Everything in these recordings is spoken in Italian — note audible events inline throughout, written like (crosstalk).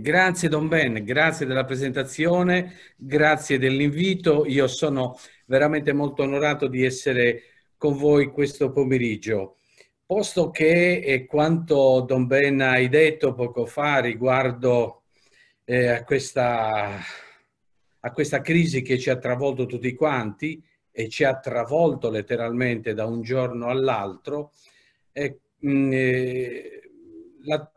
Grazie Don Ben, grazie della presentazione, grazie dell'invito. Io sono veramente molto onorato di essere con voi questo pomeriggio. Posto che eh, quanto Don Ben hai detto poco fa riguardo eh, a, questa, a questa crisi che ci ha travolto tutti quanti e ci ha travolto letteralmente da un giorno all'altro, eh, eh la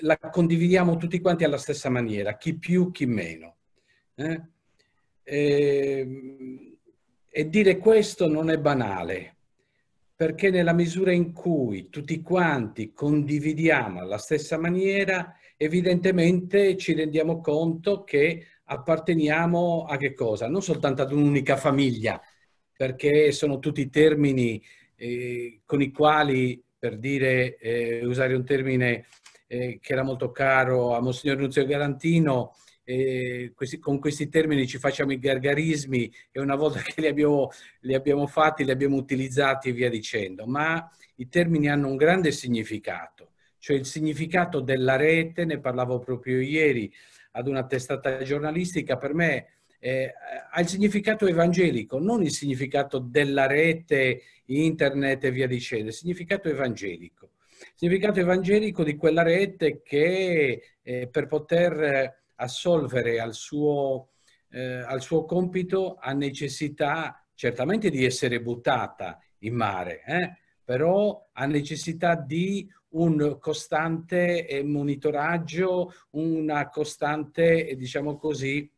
la condividiamo tutti quanti alla stessa maniera, chi più, chi meno. Eh? E, ehm, e dire questo non è banale, perché nella misura in cui tutti quanti condividiamo alla stessa maniera, evidentemente ci rendiamo conto che apparteniamo a che cosa? Non soltanto ad un'unica famiglia, perché sono tutti termini eh, con i quali, per dire, eh, usare un termine eh, che era molto caro a Monsignor Nunzio Garantino, eh, questi, con questi termini ci facciamo i gargarismi e una volta (laughs) che li abbiamo, li abbiamo fatti, li abbiamo utilizzati e via dicendo, ma i termini hanno un grande significato, cioè il significato della rete, ne parlavo proprio ieri ad una testata giornalistica, per me eh, ha il significato evangelico, non il significato della rete, internet e via dicendo, il significato evangelico significato evangelico di quella rete che eh, per poter eh, assolvere al suo, eh, al suo, compito ha necessità certamente di essere buttata in mare, eh? però ha necessità di un costante eh, monitoraggio, una costante, eh, diciamo così,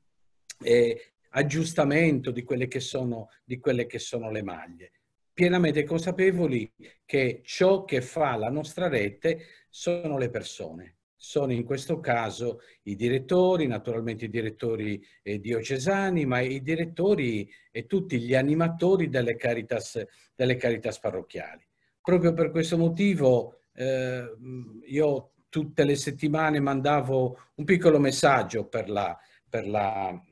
eh, aggiustamento di quelle, sono, di quelle che sono le maglie pienamente consapevoli che ciò che fa la nostra rete sono le persone. Sono in questo caso i direttori, naturalmente i direttori eh, diocesani, ma i direttori e tutti gli animatori delle caritas, delle caritas parrocchiali. Proprio per questo motivo eh, io tutte le settimane mandavo un piccolo messaggio per la, per la,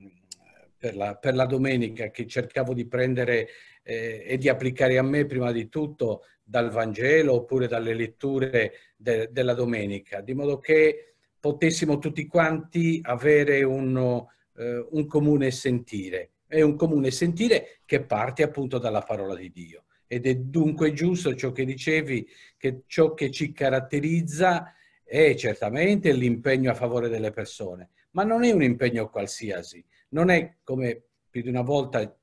per la, per la domenica che cercavo di prendere eh, e di applicare a me prima di tutto dal Vangelo oppure dalle letture de, della domenica, di modo che potessimo tutti quanti avere uno, eh, un comune sentire. È un comune sentire che parte appunto dalla parola di Dio. Ed è dunque giusto ciò che dicevi, che ciò che ci caratterizza è certamente l'impegno a favore delle persone, ma non è un impegno qualsiasi, non è come più di una volta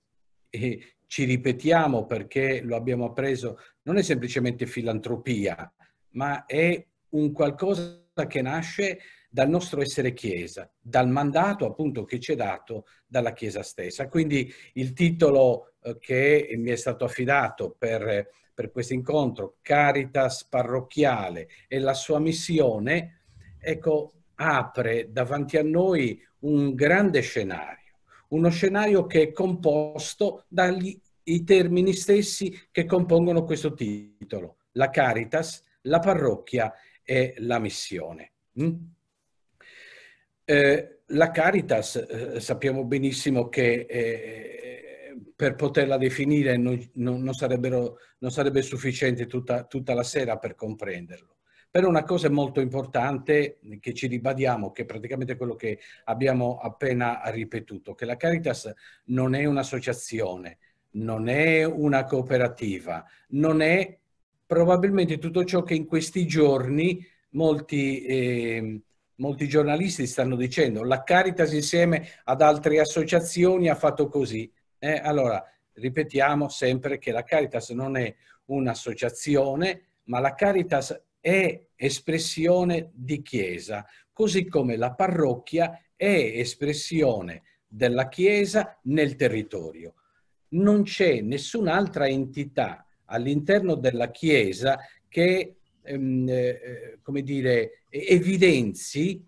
eh, ci ripetiamo perché lo abbiamo appreso, non è semplicemente filantropia, ma è un qualcosa che nasce dal nostro essere Chiesa, dal mandato appunto che ci è dato dalla Chiesa stessa. Quindi il titolo eh, che mi è stato affidato per, per questo incontro, Caritas parrocchiale e la sua missione, ecco, apre davanti a noi un grande scenario uno scenario che è composto dagli i termini stessi che compongono questo titolo, la caritas, la parrocchia e la missione. Mm? Eh, la caritas eh, sappiamo benissimo che eh, per poterla definire non, non, non, non, sarebbe sufficiente tutta, tutta la sera per comprenderlo per una cosa molto importante che ci ribadiamo, che è praticamente quello che abbiamo appena ripetuto, che la Caritas non è un'associazione, non è una cooperativa, non è probabilmente tutto ciò che in questi giorni molti... Eh, molti giornalisti stanno dicendo la Caritas insieme ad altre associazioni ha fatto così. Eh, allora, ripetiamo sempre che la Caritas non è un'associazione, ma la Caritas è espressione di Chiesa, così come la parrocchia è espressione della Chiesa nel territorio. Non c'è nessun'altra entità all'interno della Chiesa che ehm, eh, come dire, evidenzi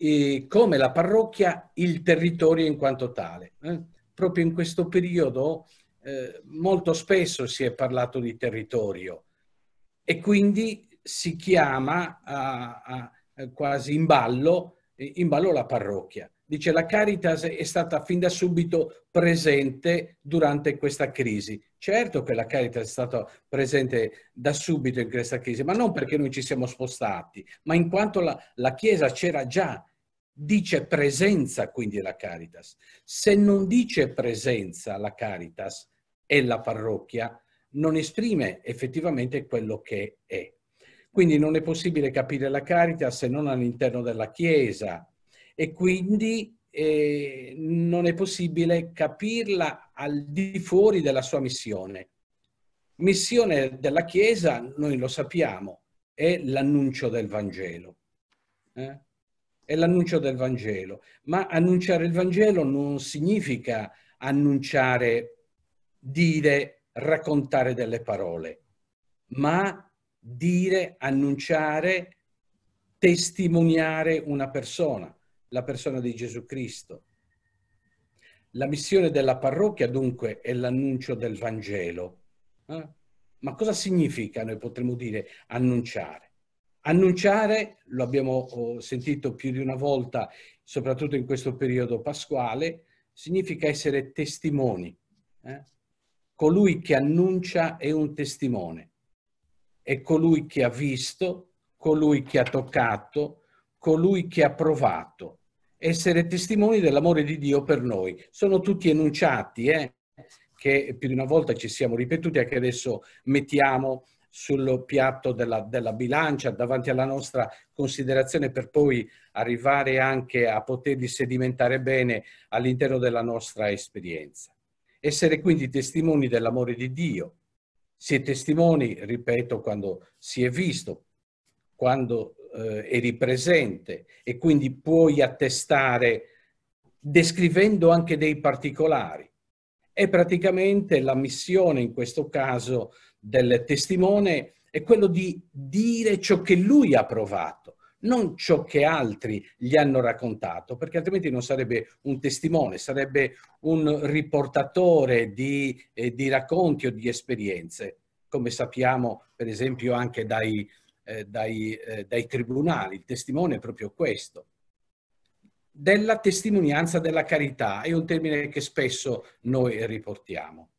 eh, come la parrocchia il territorio in quanto tale. Eh? Proprio in questo periodo eh, molto spesso si è parlato di territorio e quindi si chiama a, a, quasi in ballo, in ballo la parrocchia. Dice la Caritas è stata fin da subito presente durante questa crisi. Certo che la Caritas è stata presente da subito in questa crisi, ma non perché noi ci siamo spostati, ma in quanto la, la Chiesa c'era già. Dice presenza quindi la Caritas. Se non dice presenza la Caritas e la parrocchia, non esprime effettivamente quello che è. Quindi non è possibile capire la carità se non all'interno della Chiesa e quindi eh, non è possibile capirla al di fuori della sua missione. Missione della Chiesa, noi lo sappiamo, è l'annuncio del Vangelo. Eh? È l'annuncio del Vangelo, ma annunciare il Vangelo non significa annunciare, dire, raccontare delle parole, ma dire, annunciare, testimoniare una persona, la persona di Gesù Cristo. La missione della parrocchia dunque è l'annuncio del Vangelo. Eh? Ma cosa significa, noi potremmo dire, annunciare? Annunciare, lo abbiamo oh, sentito più di una volta, soprattutto in questo periodo pasquale, significa essere testimoni. Eh? Colui che annuncia è un testimone è colui che ha visto, colui che ha toccato, colui che ha provato. Essere testimoni dell'amore di Dio per noi. Sono tutti enunciati, eh? che più di una volta ci siamo ripetuti e che adesso mettiamo sul piatto della, della, bilancia davanti alla nostra considerazione per poi arrivare anche a poterli sedimentare bene all'interno della nostra esperienza. Essere quindi testimoni dell'amore di Dio, si è testimoni, ripeto, quando si è visto, quando eh, eri presente e quindi puoi attestare descrivendo anche dei particolari. È praticamente la missione in questo caso del testimone è quello di dire ciò che lui ha provato non ciò che altri gli hanno raccontato, perché altrimenti non sarebbe un testimone, sarebbe un riportatore di, eh, di racconti o di esperienze, come sappiamo per esempio anche dai, eh, dai, eh, dai tribunali. Il testimone è proprio questo. Della testimonianza della carità è un termine che spesso noi riportiamo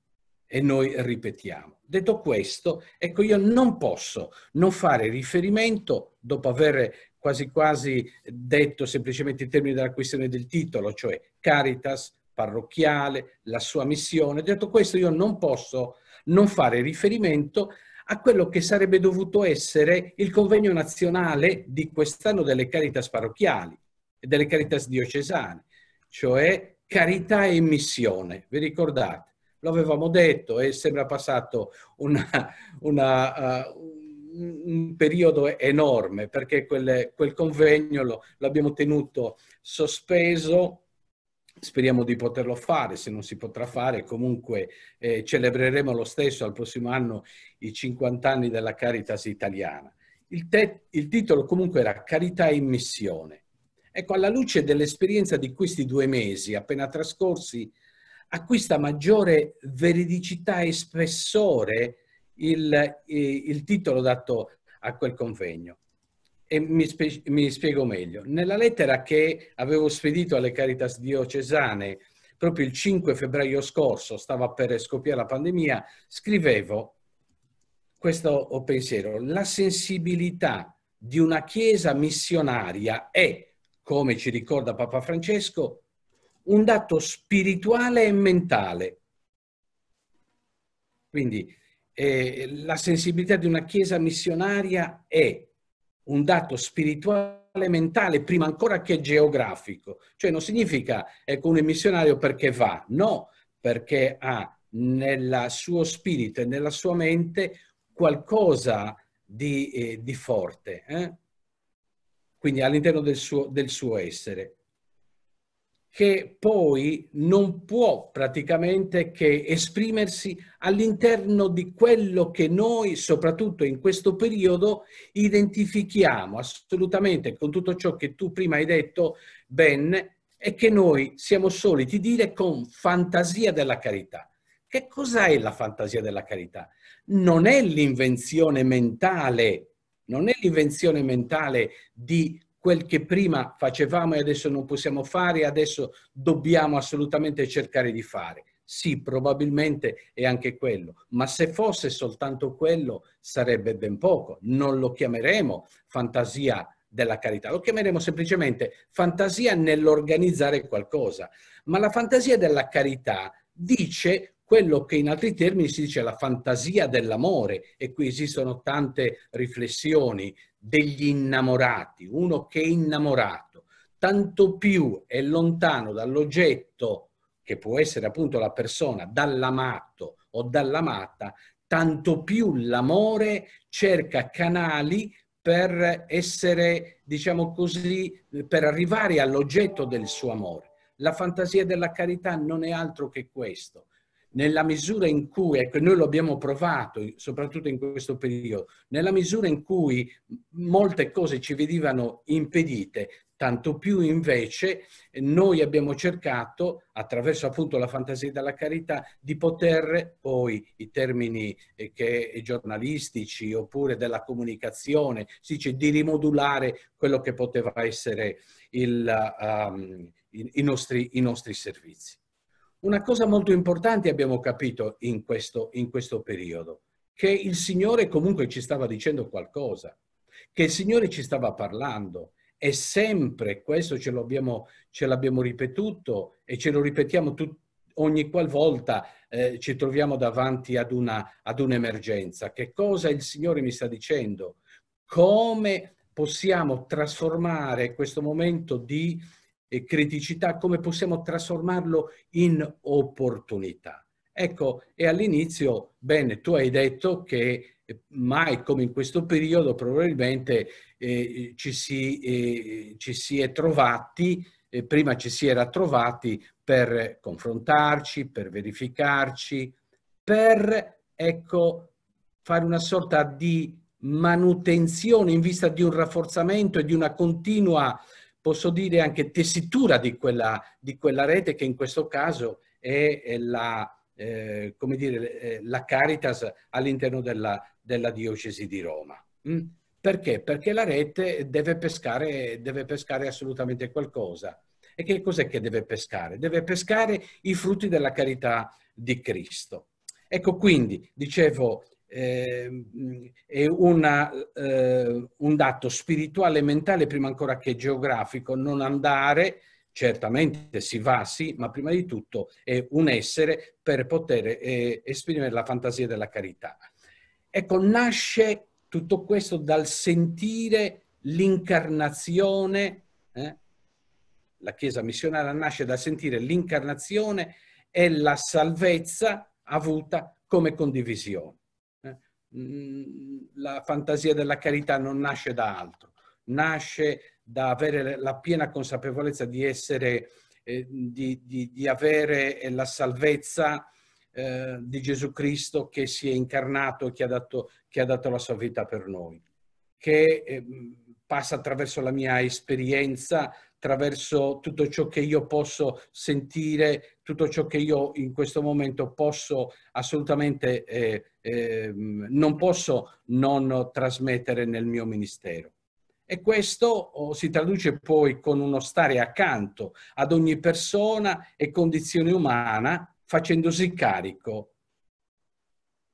e noi ripetiamo. Detto questo, ecco, io non posso non fare riferimento, dopo aver quasi quasi detto semplicemente in termini della questione del titolo, cioè Caritas, parrocchiale, la sua missione. Detto questo io non posso non fare riferimento a quello che sarebbe dovuto essere il convegno nazionale di quest'anno delle Caritas parrocchiali e delle Caritas diocesane, cioè carità e missione. Vi ricordate? Lo avevamo detto e sembra passato una, una uh, un periodo enorme perché quel, quel convegno lo, l'abbiamo tenuto sospeso speriamo di poterlo fare, se non si potrà fare comunque eh, celebreremo lo stesso al prossimo anno i 50 anni della Caritas italiana. Il, te- il, titolo comunque era Carità in missione. Ecco, alla luce dell'esperienza di questi due mesi appena trascorsi, acquista maggiore veridicità e spessore il, eh, il titolo dato a quel convegno. E mi, spie mi, spiego meglio. Nella lettera che avevo spedito alle Caritas diocesane proprio il 5 febbraio scorso, stava per scoppiare la pandemia, scrivevo questo pensiero. La sensibilità di una Chiesa missionaria è, come ci ricorda Papa Francesco, un dato spirituale e mentale. Quindi eh, la sensibilità di una chiesa missionaria è un dato spirituale e mentale prima ancora che geografico. Cioè non significa ecco, uno è missionario perché va, no, perché ha nel suo spirito e nella sua mente qualcosa di, eh, di forte, eh? quindi all'interno del suo, del suo essere che poi non può praticamente che esprimersi all'interno di quello che noi, soprattutto in questo periodo, identifichiamo assolutamente con tutto ciò che tu prima hai detto, Ben, e che noi siamo soliti dire con fantasia della carità. Che cos'è la fantasia della carità? Non è l'invenzione mentale, non è l'invenzione mentale di quel che prima facevamo e adesso non possiamo fare, adesso dobbiamo assolutamente cercare di fare. Sì, probabilmente è anche quello, ma se fosse soltanto quello sarebbe ben poco. Non lo chiameremo fantasia della carità, lo chiameremo semplicemente fantasia nell'organizzare qualcosa. Ma la fantasia della carità dice quello che in altri termini si dice la fantasia dell'amore e qui esistono tante riflessioni degli innamorati, uno che è innamorato, tanto più è lontano dall'oggetto, che può essere appunto la persona, dall'amato o dall'amata, tanto più l'amore cerca canali per essere, diciamo così, per arrivare all'oggetto del suo amore. La fantasia della carità non è altro che questo, nella misura in cui, ecco, noi lo abbiamo provato, soprattutto in questo periodo, nella misura in cui molte cose ci venivano impedite, tanto più invece noi abbiamo cercato, attraverso appunto la fantasia della carità, di poter poi i termini eh, che, giornalistici oppure della comunicazione, si dice di rimodulare quello che poteva essere il, um, i, i, nostri, i nostri servizi. Una cosa molto importante abbiamo capito in questo, in questo periodo, che il Signore comunque ci stava dicendo qualcosa, che il Signore ci stava parlando, e sempre questo ce l'abbiamo, ce l'abbiamo, ripetuto e ce lo ripetiamo tut, ogni qualvolta eh, ci troviamo davanti ad, una, ad un'emergenza. Che cosa il Signore mi sta dicendo? Come possiamo trasformare questo momento di criticità, come possiamo trasformarlo in opportunità. Ecco, e all'inizio, bene, tu hai detto che mai come in questo periodo probabilmente eh, ci, si, eh, ci, si, è trovati, eh, prima ci si era trovati per confrontarci, per verificarci, per ecco, fare una sorta di manutenzione in vista di un rafforzamento e di una continua posso dire anche tessitura di quella, di quella rete che in questo caso è, la, eh, come dire, eh, la Caritas all'interno della, della, diocesi di Roma. Mm? Perché? Perché la rete deve pescare, deve pescare assolutamente qualcosa. E che cos'è che deve pescare? Deve pescare i frutti della carità di Cristo. Ecco quindi, dicevo, eh, è una, eh, un dato spirituale e mentale prima ancora che geografico, non andare, certamente si va sì, ma prima di tutto è un essere per poter eh, esprimere la fantasia della carità. Ecco, nasce tutto questo dal sentire l'incarnazione, eh? la Chiesa missionaria nasce dal sentire l'incarnazione e la salvezza avuta come condivisione la fantasia della carità non nasce da altro, nasce da avere la piena consapevolezza di essere, eh, di, di, di, avere eh, la salvezza eh, di Gesù Cristo che si è incarnato e che ha dato, che ha dato la sua vita per noi, che eh, passa attraverso la mia esperienza attraverso tutto ciò che io posso sentire, tutto ciò che io in questo momento posso assolutamente, eh, eh, non posso non trasmettere nel mio ministero. E questo oh, si traduce poi con uno stare accanto ad ogni persona e condizione umana facendosi carico,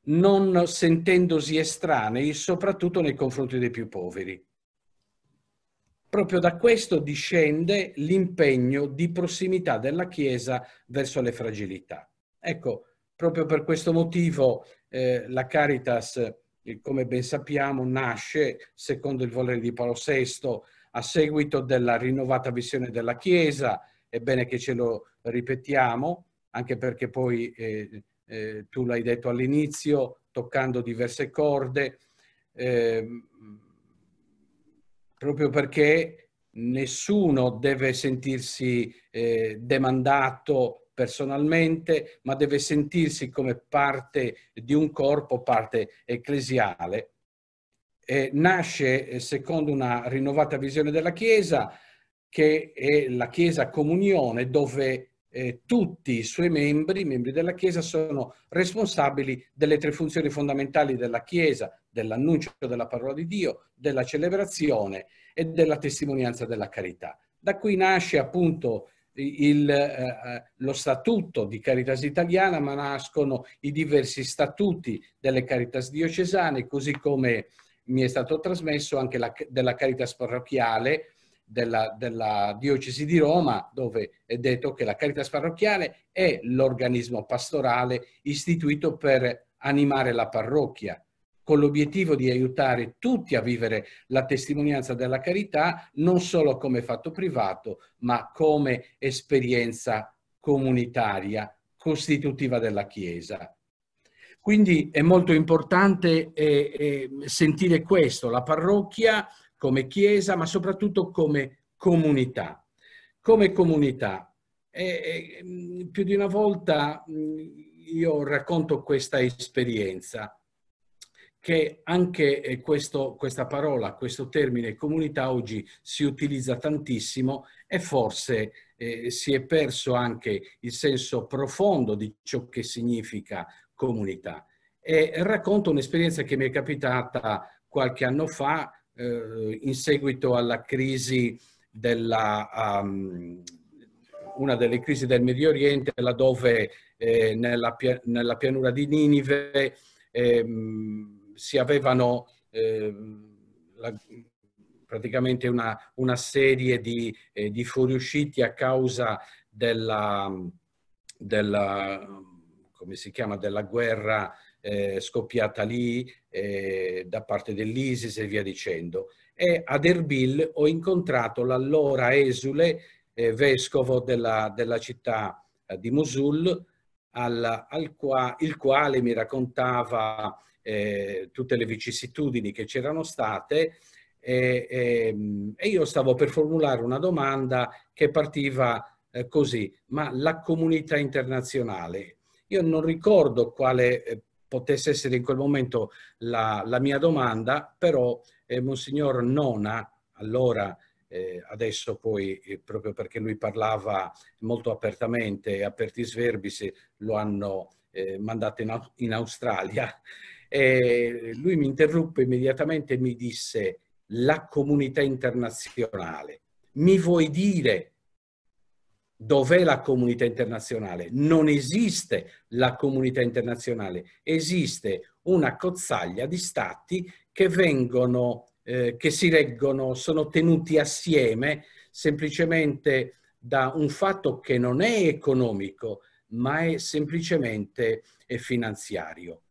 non sentendosi estranei, soprattutto nei confronti dei più poveri. Proprio da questo discende l'impegno di prossimità della Chiesa verso le fragilità. Ecco, proprio per questo motivo eh, la Caritas, eh, come ben sappiamo, nasce secondo il volere di Paolo VI a seguito della rinnovata visione della Chiesa, è bene che ce lo ripetiamo, anche perché poi eh, eh, tu l'hai detto all'inizio, toccando diverse corde, eh, proprio perché nessuno deve sentirsi eh, demandato personalmente, ma deve sentirsi come parte di un corpo, parte ecclesiale. E nasce eh, secondo una rinnovata visione della Chiesa, che è la Chiesa comunione, dove eh, tutti i suoi membri, i membri della Chiesa, sono responsabili delle tre funzioni fondamentali della Chiesa, dell'annuncio della parola di Dio, della celebrazione e della testimonianza della carità. Da qui nasce appunto il, eh, eh, lo statuto di Caritas italiana, ma nascono i diversi statuti delle Caritas diocesane, così come mi è stato trasmesso anche la, della Caritas parrocchiale della, della diocesi di Roma, dove è detto che la Caritas parrocchiale è l'organismo pastorale istituito per animare la parrocchia con l'obiettivo di aiutare tutti a vivere la testimonianza della carità non solo come fatto privato, ma come esperienza comunitaria costitutiva della Chiesa. Quindi è molto importante eh, eh, sentire questo, la parrocchia come Chiesa, ma soprattutto come comunità. Come comunità. E, eh, eh, più di una volta mm, io racconto questa esperienza che anche eh, questo, questa parola, questo termine comunità oggi si utilizza tantissimo e forse eh, si è perso anche il senso profondo di ciò che significa comunità. E racconto un'esperienza che mi è capitata qualche anno fa eh, in seguito alla crisi della, um, una delle crisi del Medio Oriente, laddove eh, nella, nella, pianura di Ninive ehm, si avevano ehm, la, praticamente una, una, serie di, eh, di fuoriusciti a causa della, della, chiama, della guerra eh, scoppiata lì eh, da parte dell'ISIS e via dicendo. E ad Erbil ho incontrato l'allora esule eh, vescovo della, della città eh, di Mosul, al, al qua, il quale mi raccontava eh, tutte le vicissitudini che c'erano state e, e, ehm, e, io stavo per formulare una domanda che partiva eh, così, ma la comunità internazionale, io non ricordo quale eh, potesse essere in quel momento la, la mia domanda, però eh, Monsignor Nona, allora eh, adesso poi, eh, proprio perché lui parlava molto apertamente, apertis verbis, lo hanno eh, mandato in, in Australia. (laughs) E eh, lui mi interruppe immediatamente e mi disse, la comunità internazionale, mi vuoi dire dov'è la comunità internazionale? Non esiste la comunità internazionale, esiste una cozzaglia di stati che vengono eh, che si reggono sono tenuti assieme semplicemente da un fatto che non è economico, ma è semplicemente finanziario.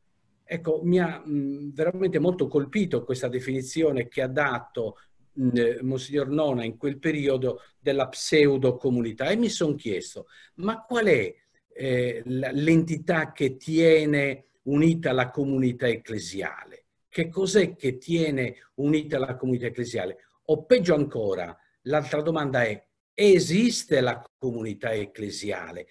Ecco, mi ha mh, mm, veramente molto colpito questa definizione che ha dato mh, mm, Monsignor Nona in quel periodo della pseudo-comunità e mi sono chiesto, ma qual è eh, l'entità che tiene unita la comunità ecclesiale? che cos'è che tiene unita la comunità ecclesiale? O peggio ancora, l'altra domanda è, esiste la comunità ecclesiale?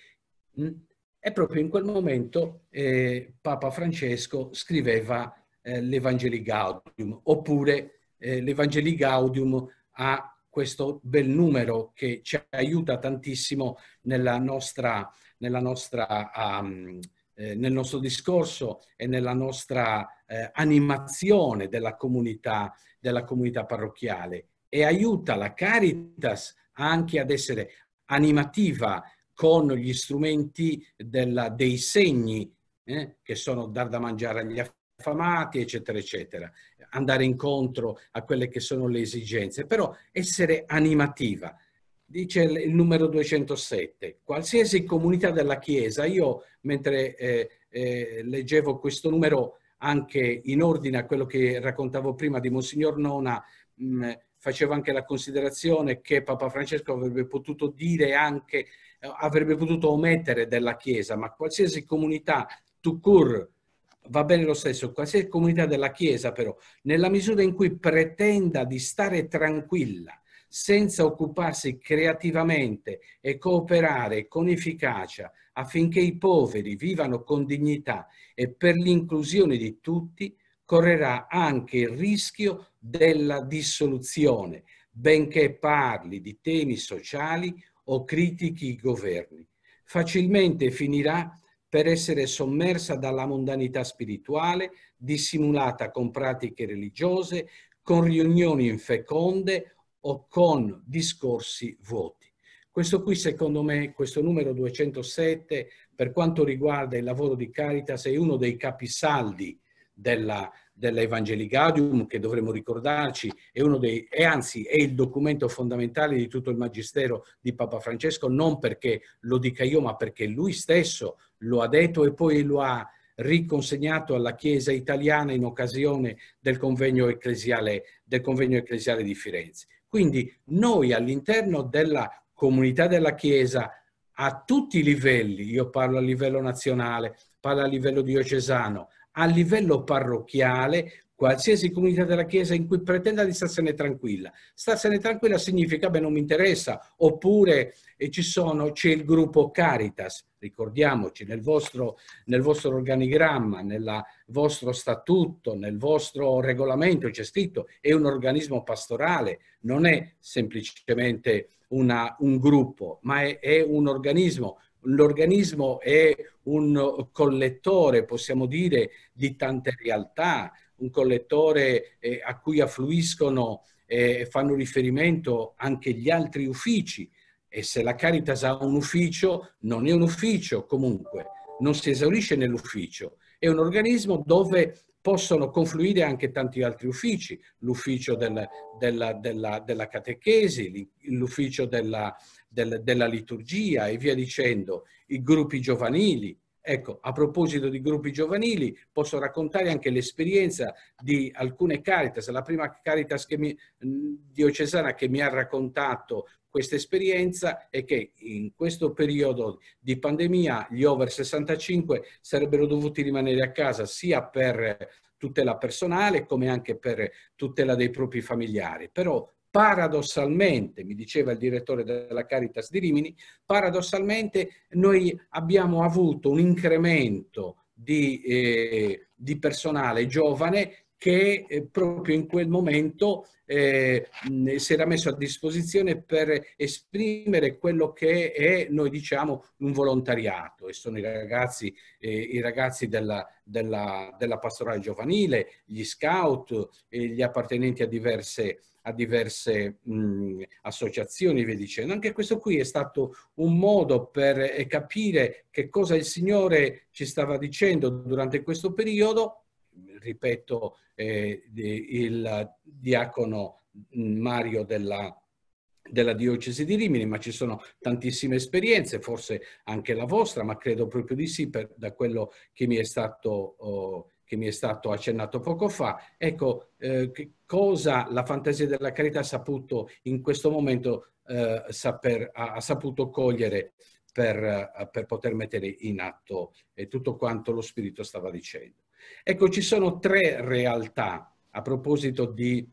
E mm? proprio in quel momento eh, Papa Francesco scriveva eh, l'Evangeli Gaudium, oppure eh, l'Evangeli Gaudium ha questo bel numero che ci aiuta tantissimo nella nostra, nella nostra um, eh, nel nostro discorso e nella nostra eh, animazione della comunità, della comunità parrocchiale e aiuta la Caritas anche ad essere animativa con gli strumenti della, dei segni eh, che sono dar da mangiare agli affamati, eccetera, eccetera, andare incontro a quelle che sono le esigenze, però essere animativa, dice il numero 207, qualsiasi comunità della Chiesa, io mentre eh, eh, leggevo questo numero anche in ordine a quello che raccontavo prima di Monsignor Nona, mh, mm, facevo anche la considerazione che Papa Francesco avrebbe potuto dire anche, eh, avrebbe potuto omettere della Chiesa, ma qualsiasi comunità to cure va bene lo stesso, qualsiasi comunità della Chiesa però, nella misura in cui pretenda di stare tranquilla senza occuparsi creativamente e cooperare con efficacia affinché i poveri vivano con dignità e per l'inclusione di tutti, correrà anche il rischio della dissoluzione, benché parli di temi sociali o critichi i governi. Facilmente finirà per essere sommersa dalla mondanità spirituale, dissimulata con pratiche religiose, con riunioni infeconde o con discorsi vuoti. Questo qui, secondo me, questo numero 207, per quanto riguarda il lavoro di Caritas, è uno dei capisaldi della, della Evangelii Gaudium, che dovremmo ricordarci, è uno dei, e anzi è il documento fondamentale di tutto il Magistero di Papa Francesco, non perché lo dica io, ma perché lui stesso lo ha detto e poi lo ha riconsegnato alla Chiesa italiana in occasione del convegno ecclesiale, del convegno ecclesiale di Firenze. Quindi noi all'interno della comunità della Chiesa a tutti i livelli, io parlo a livello nazionale, parlo a livello diocesano, a livello parrocchiale, qualsiasi comunità della Chiesa in cui pretenda di starsene tranquilla. Starsene tranquilla significa, beh, non mi interessa, oppure eh, ci sono, c'è il gruppo Caritas, ricordiamoci, nel vostro, nel vostro organigramma, nel vostro statuto, nel vostro regolamento c'è scritto, è un organismo pastorale, non è semplicemente una, un gruppo, ma è, è un organismo l'organismo è un collettore, possiamo dire, di tante realtà un collettore eh, a cui affluiscono eh, e fanno riferimento anche gli altri uffici e se la Caritas ha un ufficio, non è un ufficio comunque, non si esaurisce nell'ufficio, è un organismo dove possono confluire anche tanti altri uffici, l'ufficio del, della, della, della, catechesi, l'ufficio della, della, liturgia e via dicendo, i gruppi giovanili, Ecco, a proposito di gruppi giovanili, posso raccontare anche l'esperienza di alcune Caritas, la prima Caritas che mi, mm, diocesana che mi ha raccontato questa esperienza è che in questo periodo di pandemia gli over 65 sarebbero dovuti rimanere a casa sia per tutela personale come anche per tutela dei propri familiari, però paradossalmente, mi diceva il direttore della Caritas di Rimini, paradossalmente noi abbiamo avuto un incremento di, eh, di personale giovane che eh, proprio in quel momento eh, si era messo a disposizione per esprimere quello che è, noi diciamo, un volontariato. E sono i ragazzi, eh, i ragazzi della, della, della, pastorale giovanile, gli scout, eh, gli appartenenti a diverse, a diverse mh, associazioni, e via dicendo. Anche questo qui è stato un modo per eh, capire che cosa il Signore ci stava dicendo durante questo periodo ripeto, eh, il diacono mm, Mario della della diocesi di Rimini, ma ci sono tantissime esperienze, forse anche la vostra, ma credo proprio di sì per, da quello che mi è stato, oh, che mi è stato accennato poco fa. Ecco, eh, cosa la fantasia della carità ha saputo in questo momento, eh, saper, ha, ha, saputo cogliere per, per poter mettere in atto eh, tutto quanto lo Spirito stava dicendo. Ecco, ci sono tre realtà a proposito di,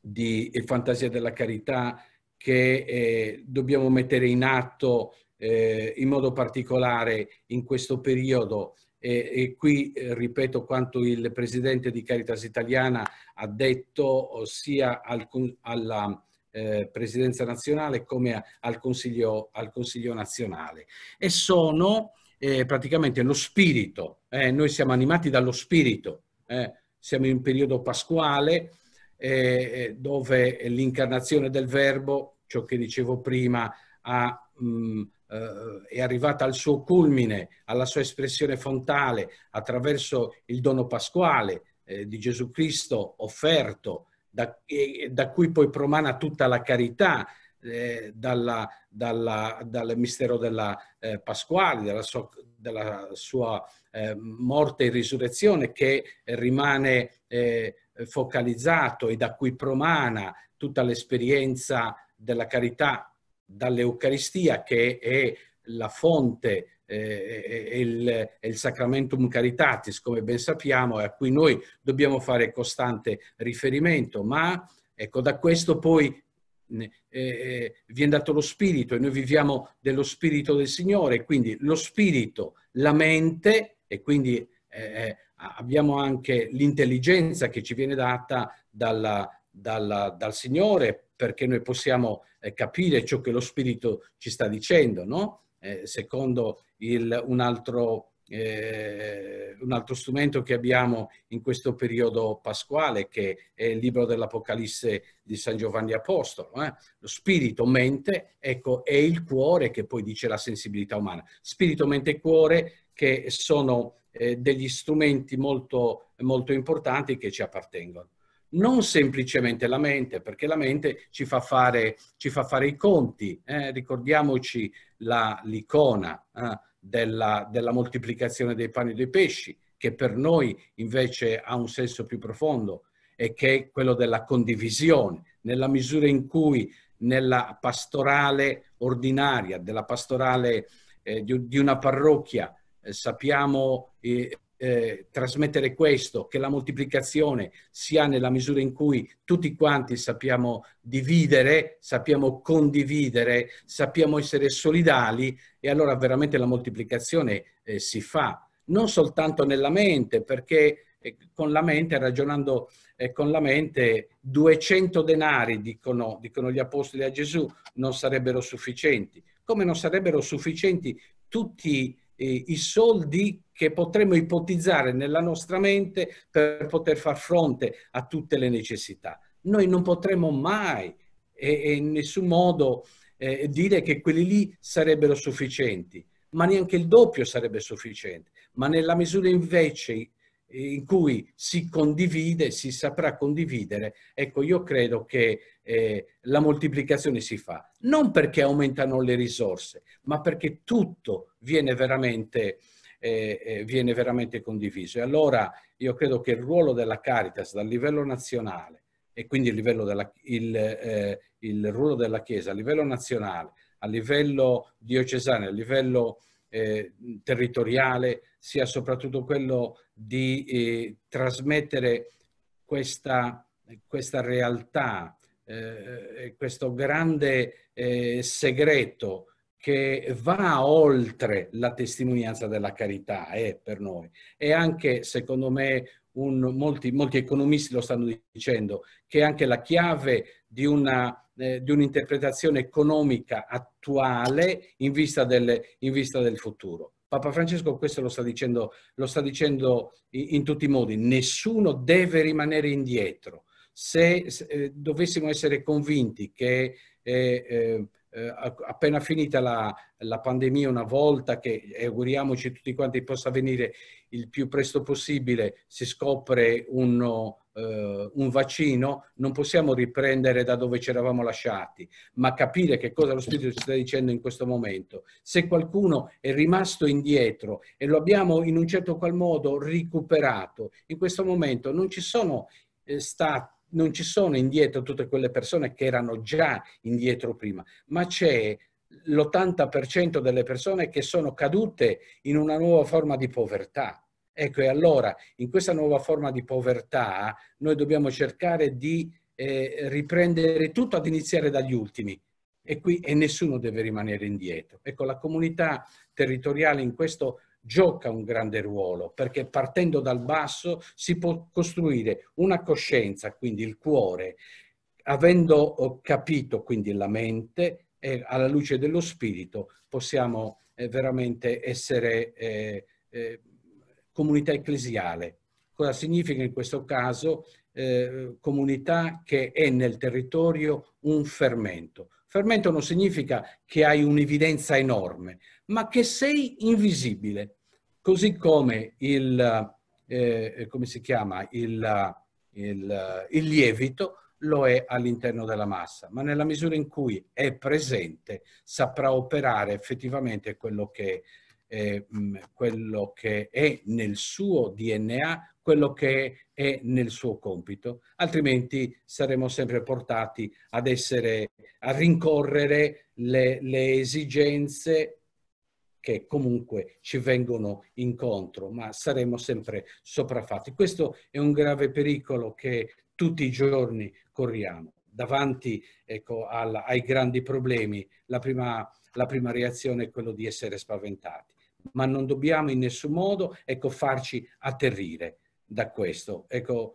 di fantasia della carità che eh, dobbiamo mettere in atto eh, in modo particolare in questo periodo e, e qui eh, ripeto quanto il presidente di Caritas Italiana ha detto sia al, alla eh, presidenza nazionale come al, consiglio, al, consiglio, nazionale e sono eh, praticamente lo spirito, eh, noi siamo animati dallo spirito, eh, siamo in un periodo pasquale eh, eh, dove l'incarnazione del verbo, ciò che dicevo prima, ha, mh, mm, eh, è arrivata al suo culmine, alla sua espressione frontale attraverso il dono pasquale di Gesù Cristo offerto, da, da cui poi promana tutta la carità, eh, dalla, dalla, dal mistero della eh, Pasquale, della, so, della sua eh, morte e risurrezione che rimane eh, focalizzato e da cui promana tutta l'esperienza della carità dall'Eucaristia che è la fonte eh, e il, il, Sacramentum Caritatis, come ben sappiamo, e a cui noi dobbiamo fare costante riferimento, ma ecco, da questo poi eh, eh, viene dato lo spirito e noi viviamo dello spirito del Signore, quindi lo spirito, la mente e quindi eh, eh abbiamo anche l'intelligenza che ci viene data dalla, dalla, dal Signore perché noi possiamo eh, capire ciò che lo spirito ci sta dicendo, no? secondo il, un altro eh, un altro strumento che abbiamo in questo periodo pasquale, che è il libro dell'Apocalisse di San Giovanni Apostolo. Eh? Lo spirito, mente, ecco, è il cuore che poi dice la sensibilità umana. Spirito, mente e cuore che sono eh, degli strumenti molto, molto importanti che ci appartengono. Non semplicemente la mente, perché la mente ci fa fare, ci fa fare i conti. Eh. Ricordiamoci la, l'icona eh della, della moltiplicazione dei pani e dei pesci, che per noi invece ha un senso più profondo e che è quello della condivisione, nella misura in cui nella pastorale ordinaria, della pastorale eh, di, di, una parrocchia, eh, sappiamo eh, eh, trasmettere questo, che la moltiplicazione sia nella misura in cui tutti quanti sappiamo dividere, sappiamo condividere, sappiamo essere solidali e allora veramente la moltiplicazione eh, si fa, non soltanto nella mente, perché eh, con la mente, ragionando eh, con la mente, 200 denari, dicono, dicono gli apostoli a Gesù, non sarebbero sufficienti, come non sarebbero sufficienti tutti i eh, i soldi che potremmo ipotizzare nella nostra mente per poter far fronte a tutte le necessità. Noi non potremo mai e, e in nessun modo eh, dire che quelli lì sarebbero sufficienti, ma neanche il doppio sarebbe sufficiente. Ma nella misura invece in cui si condivide, si saprà condividere, ecco io credo che eh, la moltiplicazione si fa, non perché aumentano le risorse, ma perché tutto viene veramente, eh, eh, viene veramente condiviso. E allora io credo che il ruolo della Caritas dal livello nazionale e quindi il, della, il, eh, il ruolo della Chiesa a livello nazionale, a livello diocesano, a livello eh, territoriale, sia soprattutto quello di eh, trasmettere questa, questa realtà, eh, questo grande eh, segreto che va oltre la testimonianza della carità, è eh, per noi. E anche, secondo me, un, molti, molti, economisti lo stanno dicendo, che è anche la chiave di, una, eh, di un'interpretazione economica attuale in vista, del, in vista, del, futuro. Papa Francesco questo lo sta dicendo, lo sta dicendo in, in tutti i modi, nessuno deve rimanere indietro. Se, se eh, dovessimo essere convinti che eh, eh eh, appena finita la, la, pandemia, una volta che auguriamoci tutti quanti possa avvenire il più presto possibile, si scopre uno, eh, un vaccino, non possiamo riprendere da dove ci eravamo lasciati, ma capire che cosa lo Spirito ci sta dicendo in questo momento. Se qualcuno è rimasto indietro e lo abbiamo in un certo qual modo recuperato, in questo momento non ci sono eh, stati non ci sono indietro tutte quelle persone che erano già indietro prima, ma c'è l'80% delle persone che sono cadute in una nuova forma di povertà. Ecco, e allora in questa nuova forma di povertà noi dobbiamo cercare di eh, riprendere tutto ad iniziare dagli ultimi e, qui, e nessuno deve rimanere indietro. Ecco, la comunità territoriale in questo gioca un grande ruolo perché partendo dal basso si può costruire una coscienza, quindi il cuore, avendo eh, capito quindi la mente e alla luce dello spirito possiamo eh, veramente essere eh, eh, comunità ecclesiale. Cosa significa in questo caso eh, comunità che è nel territorio un fermento, Fermento non significa che hai un'evidenza enorme, ma che sei invisibile, così come il, eh, eh, come si chiama, il, il, il lievito lo è all'interno della massa, ma nella misura in cui è presente saprà operare effettivamente quello che è eh, mm, quello che è nel suo DNA, quello che è nel suo compito, altrimenti saremo sempre portati ad essere, a rincorrere le, le esigenze che comunque ci vengono incontro, ma saremo sempre sopraffatti. Questo è un grave pericolo che tutti i giorni corriamo. Davanti ecco, al, ai grandi problemi, la prima, la prima reazione è quella di essere spaventati ma non dobbiamo in nessun modo ecco, farci atterrire da questo. Ecco,